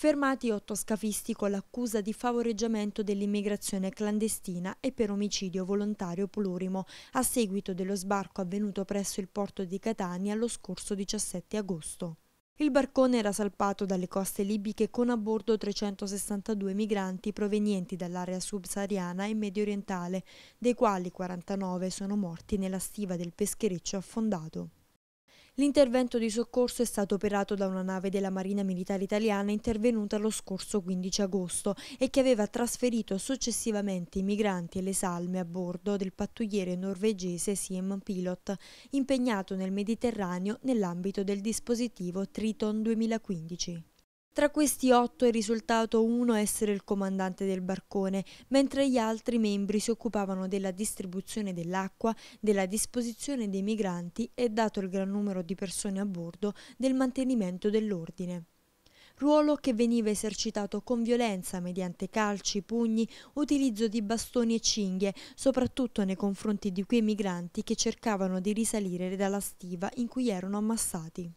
Fermati otto scafisti con l'accusa di favoreggiamento dell'immigrazione clandestina e per omicidio volontario plurimo a seguito dello sbarco avvenuto presso il porto di Catania lo scorso 17 agosto. Il barcone era salpato dalle coste libiche con a bordo 362 migranti provenienti dall'area subsahariana e medio orientale, dei quali 49 sono morti nella stiva del peschereccio affondato. L'intervento di soccorso è stato operato da una nave della Marina Militare Italiana intervenuta lo scorso 15 agosto e che aveva trasferito successivamente i migranti e le salme a bordo del pattugliere norvegese Siem Pilot, impegnato nel Mediterraneo nell'ambito del dispositivo Triton 2015. Tra questi otto è risultato uno essere il comandante del barcone, mentre gli altri membri si occupavano della distribuzione dell'acqua, della disposizione dei migranti e, dato il gran numero di persone a bordo, del mantenimento dell'ordine. Ruolo che veniva esercitato con violenza mediante calci, pugni, utilizzo di bastoni e cinghie, soprattutto nei confronti di quei migranti che cercavano di risalire dalla stiva in cui erano ammassati.